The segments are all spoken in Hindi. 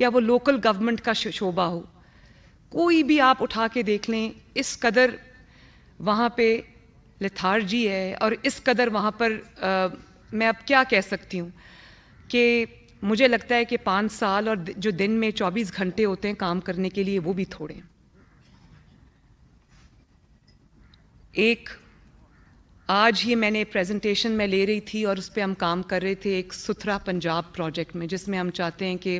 या वो लोकल गवर्नमेंट का शोबा हो कोई भी आप उठा के देख लें इस कदर वहाँ पे लिथार्जी है और इस कदर वहाँ पर आ, मैं अब क्या कह सकती हूँ कि मुझे लगता है कि पाँच साल और जो दिन में चौबीस घंटे होते हैं काम करने के लिए वो भी थोड़े हैं एक आज ही मैंने प्रेजेंटेशन में ले रही थी और उस पर हम काम कर रहे थे एक सुथरा पंजाब प्रोजेक्ट में जिसमें हम चाहते हैं कि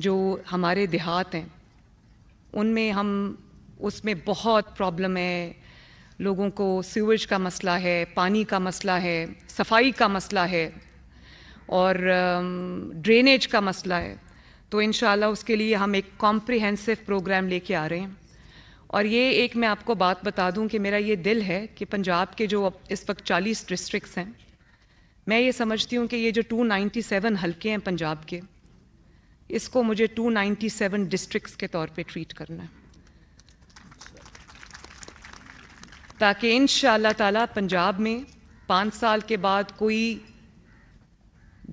जो हमारे देहात हैं उनमें हम उसमें बहुत प्रॉब्लम है लोगों को सीवेज का मसला है पानी का मसला है सफाई का मसला है और ड्रेनेज का मसला है तो इन उसके लिए हम एक कॉम्प्रिहेंसिव प्रोग्राम लेके आ रहे हैं और ये एक मैं आपको बात बता दूं कि मेरा ये दिल है कि पंजाब के जो इस वक्त 40 डिस्ट्रिक्ट्स हैं मैं ये समझती हूँ कि ये जो 297 हलके हैं पंजाब के इसको मुझे 297 डिस्ट्रिक्ट्स के तौर पे ट्रीट करना है ताकि इन ताला पंजाब में पाँच साल के बाद कोई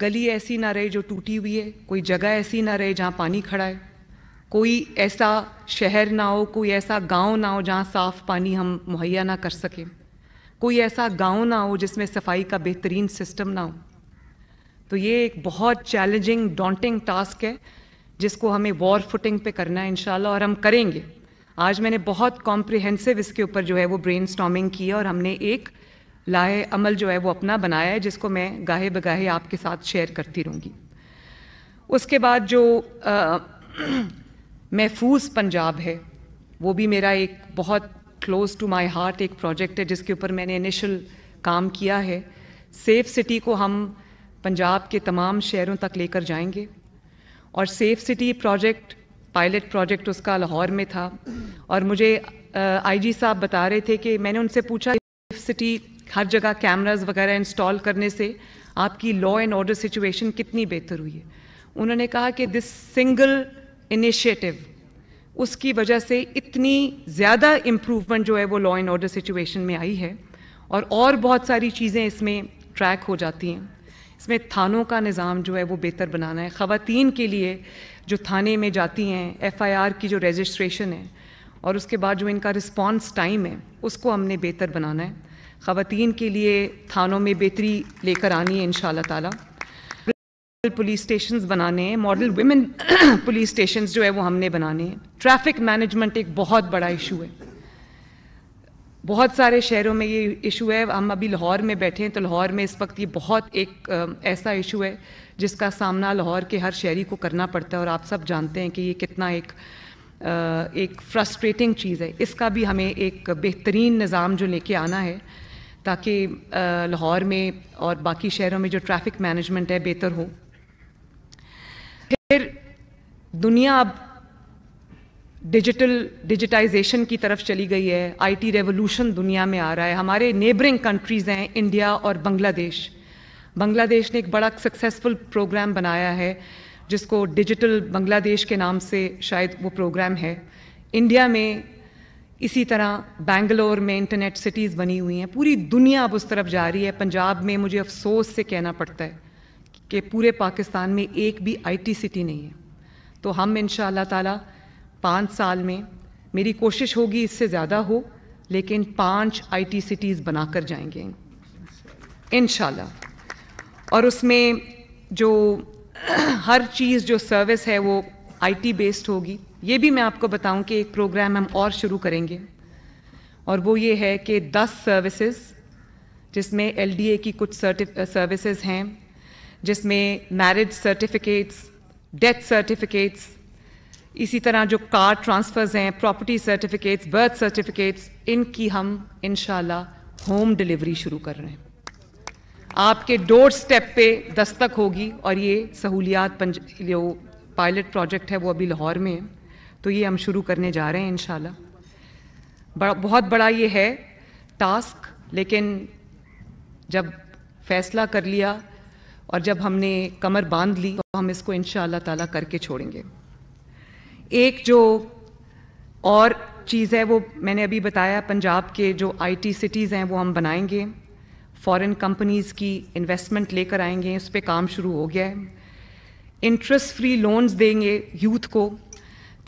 गली ऐसी ना रहे जो टूटी हुई है कोई जगह ऐसी ना रहे जहाँ पानी खड़ा है कोई ऐसा शहर ना हो कोई ऐसा गांव ना हो जहाँ साफ़ पानी हम मुहैया ना कर सकें कोई ऐसा गांव ना हो जिसमें सफाई का बेहतरीन सिस्टम ना हो तो ये एक बहुत चैलेंजिंग डॉन्टिंग टास्क है जिसको हमें वॉर फुटिंग पे करना है इन और हम करेंगे आज मैंने बहुत कॉम्प्रिहेंसिव इसके ऊपर जो है वो ब्रेन स्टॉमिंग की और हमने एक लाहे अमल जो है वो अपना बनाया है जिसको मैं गाहे बगाहे आपके साथ शेयर करती रहूँगी उसके बाद जो महफूज पंजाब है वो भी मेरा एक बहुत क्लोज टू माई हार्ट एक प्रोजेक्ट है जिसके ऊपर मैंने इनिशियल काम किया है सेफ सिटी को हम पंजाब के तमाम शहरों तक लेकर जाएंगे और safe city project pilot project उसका लाहौर में था और मुझे आईजी साहब बता रहे थे कि मैंने उनसे पूछा सेफ सिटी हर जगह कैमरास वगैरह इंस्टॉल करने से आपकी लॉ एंड ऑर्डर सिचुएशन कितनी बेहतर हुई है उन्होंने कहा कि दिस सिंगल इनिशिएटिव उसकी वजह से इतनी ज़्यादा इम्प्रूवमेंट जो है वो लॉ एंड ऑर्डर सिचुएशन में आई है और और बहुत सारी चीज़ें इसमें ट्रैक हो जाती हैं इसमें थानों का निज़ाम जो है वो बेहतर बनाना है ख़वान के लिए जो थाने में जाती हैं एफआईआर की जो रजिस्ट्रेशन है और उसके बाद जो इनका रिस्पॉन्स टाइम है उसको हमने बेहतर बनाना है ख़वान के लिए थानों में बेहतरी लेकर आनी है इन ताला पुलिस स्टेशन बनाने हैं मॉडल वुमेन पुलिस स्टेशन जो है वो हमने बनाने हैं ट्रैफिक मैनेजमेंट एक बहुत बड़ा इशू है बहुत सारे शहरों में ये इशू है हम अभी लाहौर में बैठे हैं तो लाहौर में इस वक्त ये बहुत एक ऐसा इशू है जिसका सामना लाहौर के हर शहरी को करना पड़ता है और आप सब जानते हैं कि ये कितना एक एक फ्रस्ट्रेटिंग चीज़ है इसका भी हमें एक बेहतरीन निज़ाम जो लेके आना है ताकि लाहौर में और बाकी शहरों में जो ट्रैफिक मैनेजमेंट है बेहतर हो फिर दुनिया अब डिजिटल डिजिटाइजेशन की तरफ चली गई है आईटी रेवोल्यूशन दुनिया में आ रहा है हमारे नेबरिंग कंट्रीज़ हैं इंडिया और बांग्लादेश बांग्लादेश ने एक बड़ा सक्सेसफुल प्रोग्राम बनाया है जिसको डिजिटल बांग्लादेश के नाम से शायद वो प्रोग्राम है इंडिया में इसी तरह बेंगलोर में इंटरनेट सिटीज़ बनी हुई हैं पूरी दुनिया अब उस तरफ जा रही है पंजाब में मुझे अफसोस से कहना पड़ता है कि पूरे पाकिस्तान में एक भी आईटी सिटी नहीं है तो हम इन ताला पाँच साल में मेरी कोशिश होगी इससे ज़्यादा हो लेकिन पाँच आईटी सिटीज़ बनाकर जाएंगे इन और उसमें जो हर चीज़ जो सर्विस है वो आईटी बेस्ड होगी ये भी मैं आपको बताऊं कि एक प्रोग्राम हम और शुरू करेंगे और वो ये है कि 10 सर्विसेज जिसमें एलडीए की कुछ सर्विसेज हैं जिसमें मैरिज सर्टिफिकेट्स डेथ सर्टिफिकेट्स इसी तरह जो कार ट्रांसफ़र्स हैं प्रॉपर्टी सर्टिफिकेट्स बर्थ सर्टिफिकेट्स इनकी हम इन होम डिलीवरी शुरू कर रहे हैं आपके डोर स्टेप पे दस्तक होगी और ये सहूलियात जो पायलट प्रोजेक्ट है वो अभी लाहौर में है तो ये हम शुरू करने जा रहे हैं इन बड़ा बहुत बड़ा ये है टास्क लेकिन जब फैसला कर लिया और जब हमने कमर बांध ली तो हम इसको इन ताला करके छोड़ेंगे एक जो और चीज़ है वो मैंने अभी बताया पंजाब के जो आईटी सिटीज़ हैं वो हम बनाएंगे फॉरेन कंपनीज़ की इन्वेस्टमेंट लेकर आएंगे उस पर काम शुरू हो गया है इंटरेस्ट फ्री लोन्स देंगे यूथ को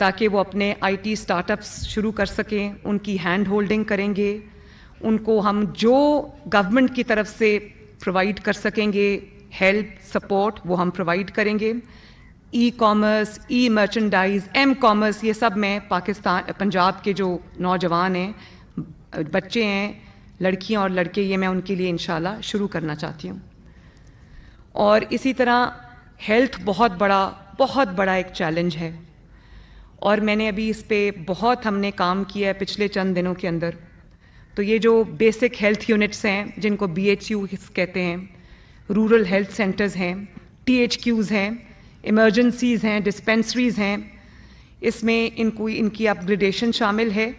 ताकि वो अपने आईटी स्टार्टअप्स शुरू कर सकें उनकी हैंड होल्डिंग करेंगे उनको हम जो गवर्नमेंट की तरफ से प्रोवाइड कर सकेंगे हेल्प सपोर्ट वो हम प्रोवाइड करेंगे E commerce E merchandise M commerce ये सब में पाकिस्तान पंजाब के जो नौजवान हैं बच्चे हैं लड़कियां और लड़के ये मैं उनके लिए इन शुरू करना चाहती हूँ और इसी तरह हेल्थ बहुत बड़ा बहुत बड़ा एक चैलेंज है और मैंने अभी इस पर बहुत हमने काम किया है पिछले चंद दिनों के अंदर तो ये जो बेसिक हेल्थ यूनिट्स हैं जिनको बी कहते हैं रूरल हेल्थ सेंटर्स हैं टी हैं इमरजेंसीज़ हैं डिस्पेंसरीज़ हैं इसमें इनको इनकी अपग्रेडेशन शामिल है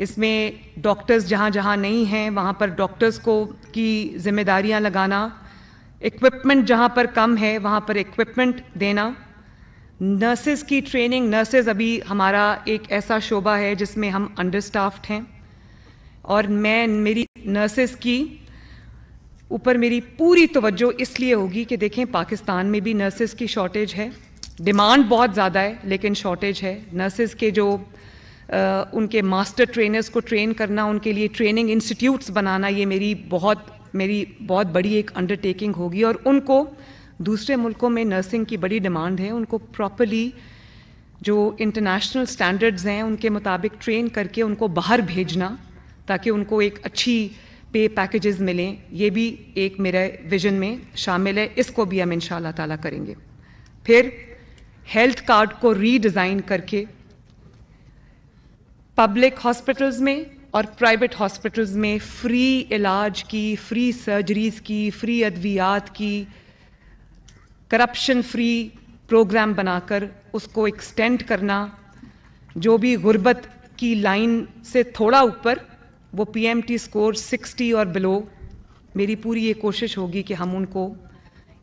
इसमें डॉक्टर्स जहाँ जहाँ नहीं हैं वहाँ पर डॉक्टर्स को की जिम्मेदारियाँ लगाना इक्विपमेंट जहाँ पर कम है वहाँ पर इक्विपमेंट देना नर्सेज की ट्रेनिंग नर्सेज अभी हमारा एक ऐसा शोबा है जिसमें हम अंडर स्टाफ्ड हैं और मैं मेरी नर्सेज की ऊपर मेरी पूरी तवज्जो इसलिए होगी कि देखें पाकिस्तान में भी नर्सेज की शॉर्टेज है डिमांड बहुत ज़्यादा है लेकिन शॉर्टेज है नर्सेज के जो आ, उनके मास्टर ट्रेनर्स को ट्रेन करना उनके लिए ट्रेनिंग इंस्टीट्यूट्स बनाना ये मेरी बहुत मेरी बहुत बड़ी एक अंडरटेकिंग होगी और उनको दूसरे मुल्कों में नर्सिंग की बड़ी डिमांड है उनको प्रॉपरली जो इंटरनेशनल स्टैंडर्ड्स हैं उनके मुताबिक ट्रेन करके उनको बाहर भेजना ताकि उनको एक अच्छी पे पैकेजेस मिलें ये भी एक मेरे विजन में शामिल है इसको भी हम इन ताला करेंगे फिर हेल्थ कार्ड को रीडिज़ाइन करके पब्लिक हॉस्पिटल्स में और प्राइवेट हॉस्पिटल्स में फ्री इलाज की फ्री सर्जरीज़ की फ्री अद्वियात की करप्शन फ्री प्रोग्राम बनाकर उसको एक्सटेंड करना जो भी गुर्बत की लाइन से थोड़ा ऊपर वो पी स्कोर 60 और बिलो मेरी पूरी ये कोशिश होगी कि हम उनको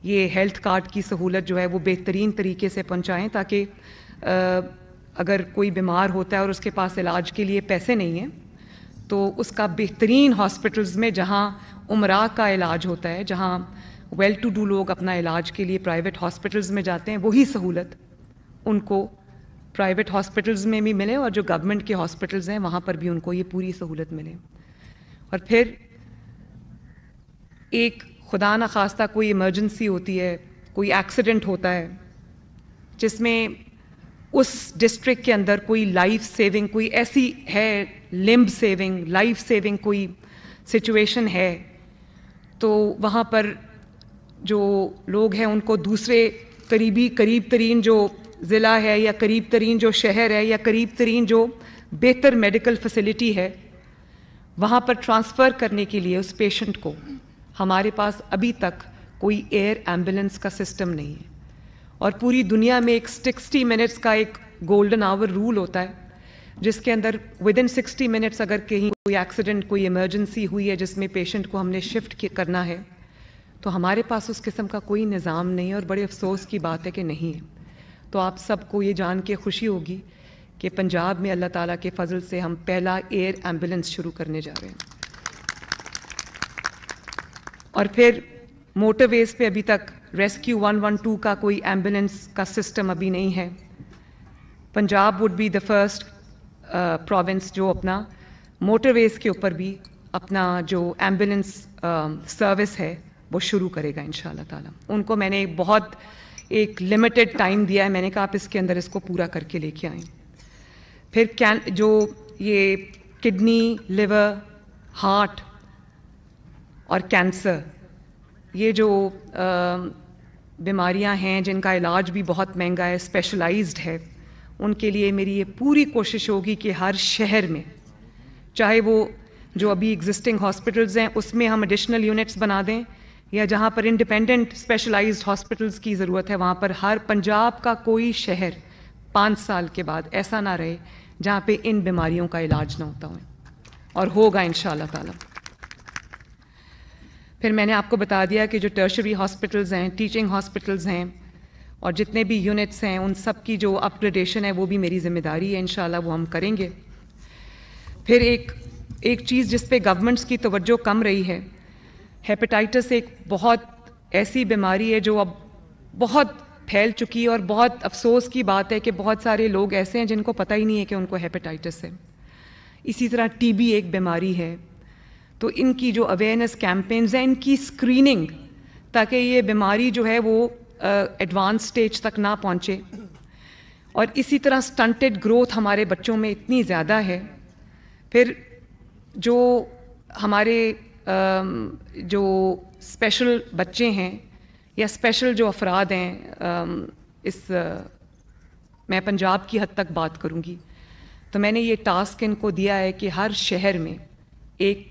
ये हेल्थ कार्ड की सहूलत जो है वो बेहतरीन तरीके से पहुँचाएँ ताकि अगर कोई बीमार होता है और उसके पास इलाज के लिए पैसे नहीं हैं तो उसका बेहतरीन हॉस्पिटल्स में जहाँ उमरा का इलाज होता है जहाँ वेल टू डू लोग अपना इलाज के लिए प्राइवेट हॉस्पिटल्स में जाते हैं वही सहूलत उनको प्राइवेट हॉस्पिटल्स में भी मिले और जो गवर्नमेंट के हॉस्पिटल्स हैं वहाँ पर भी उनको ये पूरी सहूलत मिले और फिर एक खुदा न खास्ता कोई इमरजेंसी होती है कोई एक्सीडेंट होता है जिसमें उस डिस्ट्रिक्ट के अंदर कोई लाइफ सेविंग कोई ऐसी है लिम्ब सेविंग लाइफ सेविंग कोई सिचुएशन है तो वहाँ पर जो लोग हैं उनको दूसरे करीबी करीब तरीन जो ज़िला है या करीब तरीन जो शहर है या करीब तरीन जो बेहतर मेडिकल फैसिलिटी है वहाँ पर ट्रांसफ़र करने के लिए उस पेशेंट को हमारे पास अभी तक कोई एयर एम्बुलेंस का सिस्टम नहीं है और पूरी दुनिया में एक सिक्सटी मिनट्स का एक गोल्डन आवर रूल होता है जिसके अंदर विद इन सिक्सटी मिनट्स अगर कहीं कोई एक्सीडेंट कोई इमरजेंसी हुई है जिसमें पेशेंट को हमने शिफ्ट करना है तो हमारे पास उस किस्म का कोई निज़ाम नहीं है और बड़े अफसोस की बात है कि नहीं है तो आप सबको ये जान के खुशी होगी कि पंजाब में अल्लाह ताला के फजल से हम पहला एयर एम्बुलेंस शुरू करने जा रहे हैं और फिर मोटरवेज पे अभी तक रेस्क्यू 112 का कोई एम्बुलेंस का सिस्टम अभी नहीं है Punjab would be the first province जो अपना मोटरवेज के ऊपर भी अपना जो एम्बुलेंस सर्विस uh, है वो शुरू करेगा इन ताला उनको मैंने बहुत एक लिमिटेड टाइम दिया है मैंने कहा आप इसके अंदर इसको पूरा करके लेके आए फिर कैन जो ये किडनी लिवर हार्ट और कैंसर ये जो बीमारियां हैं जिनका इलाज भी बहुत महंगा है स्पेशलाइज्ड है उनके लिए मेरी ये पूरी कोशिश होगी कि हर शहर में चाहे वो जो अभी एग्जिस्टिंग हॉस्पिटल्स हैं उसमें हम एडिशनल यूनिट्स बना दें या जहाँ पर इंडिपेंडेंट स्पेशलाइज्ड हॉस्पिटल्स की ज़रूरत है वहाँ पर हर पंजाब का कोई शहर पाँच साल के बाद ऐसा ना रहे जहाँ पे इन बीमारियों का इलाज ना होता हो और होगा इन ताला फिर मैंने आपको बता दिया कि जो टर्शरी हॉस्पिटल्स हैं टीचिंग हॉस्पिटल्स हैं और जितने भी यूनिट्स हैं उन सब की जो अपग्रेडेशन है वो भी मेरी जिम्मेदारी है इन वो हम करेंगे फिर एक एक चीज़ जिस पे गवर्नमेंट्स की तवज्जो कम रही है हेपेटाइटिस एक बहुत ऐसी बीमारी है जो अब बहुत फैल चुकी है और बहुत अफसोस की बात है कि बहुत सारे लोग ऐसे हैं जिनको पता ही नहीं है कि उनको हेपेटाइटिस है इसी तरह टीबी एक बीमारी है तो इनकी जो अवेयरनेस कैंपेन्स हैं इनकी स्क्रीनिंग ताकि ये बीमारी जो है वो एडवांस uh, स्टेज तक ना पहुँचे और इसी तरह स्टंटेड ग्रोथ हमारे बच्चों में इतनी ज़्यादा है फिर जो हमारे जो स्पेशल बच्चे हैं या स्पेशल जो अफराद हैं इस मैं पंजाब की हद तक बात करूंगी तो मैंने ये टास्क इनको दिया है कि हर शहर में एक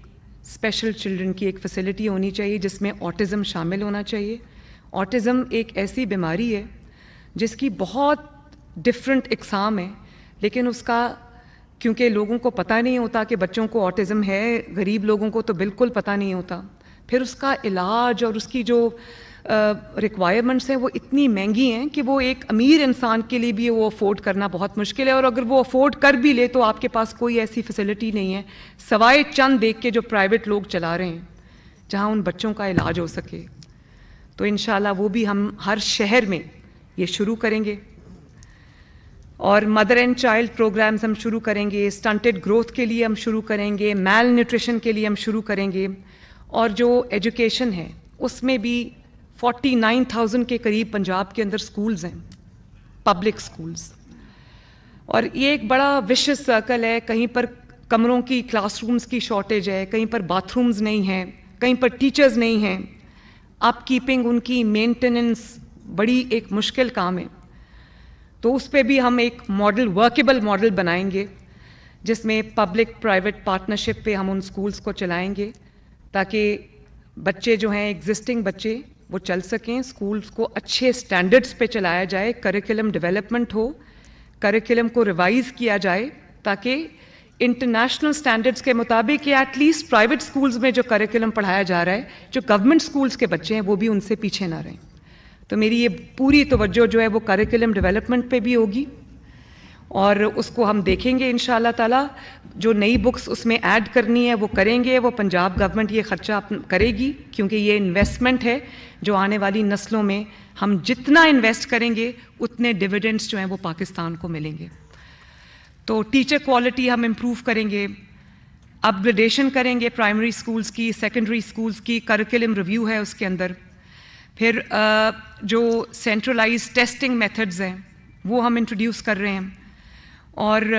स्पेशल चिल्ड्रन की एक फैसिलिटी होनी चाहिए जिसमें ऑटिज़म शामिल होना चाहिए ऑटिज़म एक ऐसी बीमारी है जिसकी बहुत डिफरेंट इकसाम है लेकिन उसका क्योंकि लोगों को पता नहीं होता कि बच्चों को ऑटिज़म है गरीब लोगों को तो बिल्कुल पता नहीं होता फिर उसका इलाज और उसकी जो रिक्वायरमेंट्स हैं वो इतनी महंगी हैं कि वो एक अमीर इंसान के लिए भी वो अफोर्ड करना बहुत मुश्किल है और अगर वो अफोर्ड कर भी ले तो आपके पास कोई ऐसी फैसिलिटी नहीं है सवाए चंद देख के जो प्राइवेट लोग चला रहे हैं जहाँ उन बच्चों का इलाज हो सके तो इन वो भी हम हर शहर में ये शुरू करेंगे और मदर एंड चाइल्ड प्रोग्राम्स हम शुरू करेंगे स्टंटेड ग्रोथ के लिए हम शुरू करेंगे मेल न्यूट्रिशन के लिए हम शुरू करेंगे और जो एजुकेशन है उसमें भी 49,000 के करीब पंजाब के अंदर स्कूल्स हैं पब्लिक स्कूल्स और ये एक बड़ा विश्व सर्कल है कहीं पर कमरों की क्लासरूम्स की शॉर्टेज है कहीं पर बाथरूम्स नहीं हैं कहीं पर टीचर्स नहीं हैं आप कीपिंग उनकी मेंटेनेंस बड़ी एक मुश्किल काम है तो उस पर भी हम एक मॉडल वर्केबल मॉडल बनाएंगे जिसमें पब्लिक प्राइवेट पार्टनरशिप पे हम उन स्कूल्स को चलाएंगे ताकि बच्चे जो हैं एग्जिस्टिंग बच्चे वो चल सकें स्कूल्स को अच्छे स्टैंडर्ड्स पे चलाया जाए करिकुलम डेवलपमेंट हो करिकुलम को रिवाइज किया जाए ताकि इंटरनेशनल स्टैंडर्ड्स के मुताबिक या एटलीस्ट प्राइवेट स्कूल्स में जो करिकुलम पढ़ाया जा रहा है जो गवर्नमेंट स्कूल्स के बच्चे हैं वो भी उनसे पीछे ना रहें तो मेरी ये पूरी तवज्जो जो है वो करिकुलम डेवलपमेंट पे भी होगी और उसको हम देखेंगे इन ताला जो नई बुक्स उसमें ऐड करनी है वो करेंगे वो पंजाब गवर्नमेंट ये ख़र्चा करेगी क्योंकि ये इन्वेस्टमेंट है जो आने वाली नस्लों में हम जितना इन्वेस्ट करेंगे उतने डिविडेंड्स जो हैं वो पाकिस्तान को मिलेंगे तो टीचर क्वालिटी हम इम्प्रूव करेंगे अपग्रेडेशन करेंगे प्राइमरी स्कूल्स की सेकेंडरी स्कूल्स की करिकुलम रिव्यू है उसके अंदर फिर जो सेंट्रलाइज टेस्टिंग मेथड्स हैं वो हम इंट्रोड्यूस कर रहे हैं और